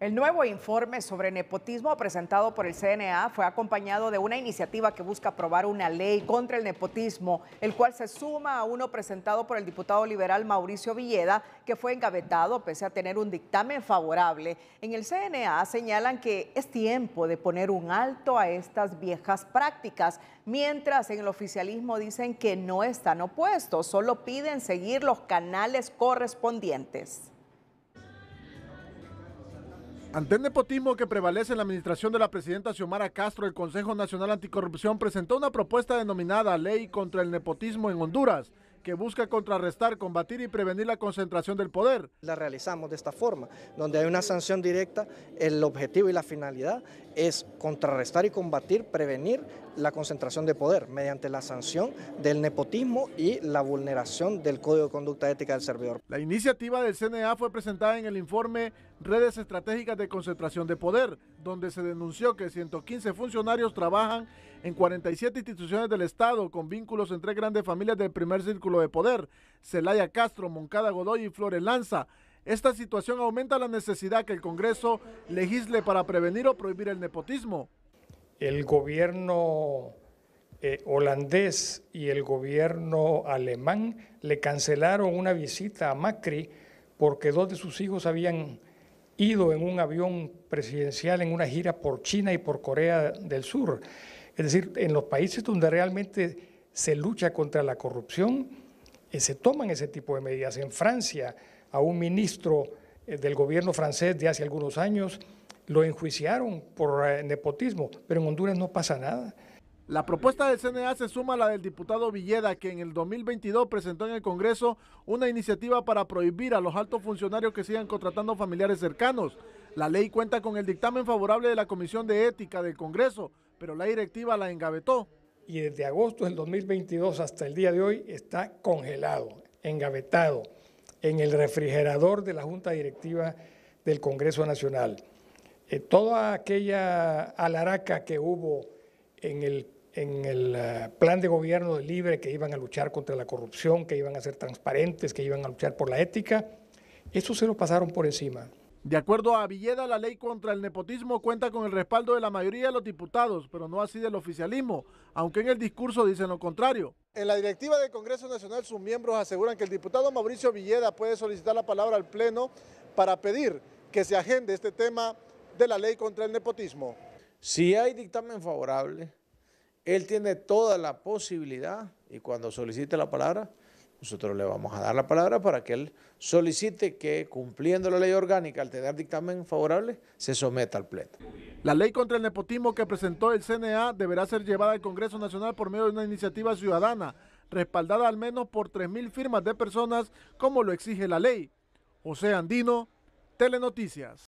El nuevo informe sobre nepotismo presentado por el CNA fue acompañado de una iniciativa que busca aprobar una ley contra el nepotismo, el cual se suma a uno presentado por el diputado liberal Mauricio Villeda, que fue engavetado pese a tener un dictamen favorable. En el CNA señalan que es tiempo de poner un alto a estas viejas prácticas, mientras en el oficialismo dicen que no están opuestos, solo piden seguir los canales correspondientes. Ante el nepotismo que prevalece en la administración de la presidenta Xiomara Castro, el Consejo Nacional Anticorrupción presentó una propuesta denominada Ley contra el Nepotismo en Honduras, que busca contrarrestar, combatir y prevenir la concentración del poder. La realizamos de esta forma, donde hay una sanción directa, el objetivo y la finalidad es contrarrestar y combatir, prevenir la concentración de poder mediante la sanción del nepotismo y la vulneración del Código de Conducta Ética del Servidor. La iniciativa del CNA fue presentada en el informe Redes Estratégicas de Concentración de Poder, donde se denunció que 115 funcionarios trabajan en 47 instituciones del Estado con vínculos entre grandes familias del primer círculo de poder, Celaya Castro, Moncada Godoy y Flores Lanza. Esta situación aumenta la necesidad que el Congreso legisle para prevenir o prohibir el nepotismo. El gobierno eh, holandés y el gobierno alemán le cancelaron una visita a Macri porque dos de sus hijos habían ido en un avión presidencial en una gira por China y por Corea del Sur. Es decir, en los países donde realmente se lucha contra la corrupción, eh, se toman ese tipo de medidas. En Francia, a un ministro eh, del gobierno francés de hace algunos años lo enjuiciaron por eh, nepotismo, pero en Honduras no pasa nada. La propuesta del CNA se suma a la del diputado Villeda, que en el 2022 presentó en el Congreso una iniciativa para prohibir a los altos funcionarios que sigan contratando familiares cercanos. La ley cuenta con el dictamen favorable de la Comisión de Ética del Congreso, pero la directiva la engavetó y desde agosto del 2022 hasta el día de hoy está congelado, engavetado en el refrigerador de la Junta Directiva del Congreso Nacional. Eh, toda aquella alaraca que hubo en el, en el eh, plan de gobierno de Libre, que iban a luchar contra la corrupción, que iban a ser transparentes, que iban a luchar por la ética, eso se lo pasaron por encima. De acuerdo a Villeda, la ley contra el nepotismo cuenta con el respaldo de la mayoría de los diputados, pero no así del oficialismo, aunque en el discurso dicen lo contrario. En la directiva del Congreso Nacional, sus miembros aseguran que el diputado Mauricio Villeda puede solicitar la palabra al Pleno para pedir que se agende este tema de la ley contra el nepotismo. Si hay dictamen favorable, él tiene toda la posibilidad, y cuando solicite la palabra, nosotros le vamos a dar la palabra para que él solicite que, cumpliendo la ley orgánica, al tener dictamen favorable, se someta al pleno. La ley contra el nepotismo que presentó el CNA deberá ser llevada al Congreso Nacional por medio de una iniciativa ciudadana, respaldada al menos por 3.000 firmas de personas, como lo exige la ley. José Andino, Telenoticias.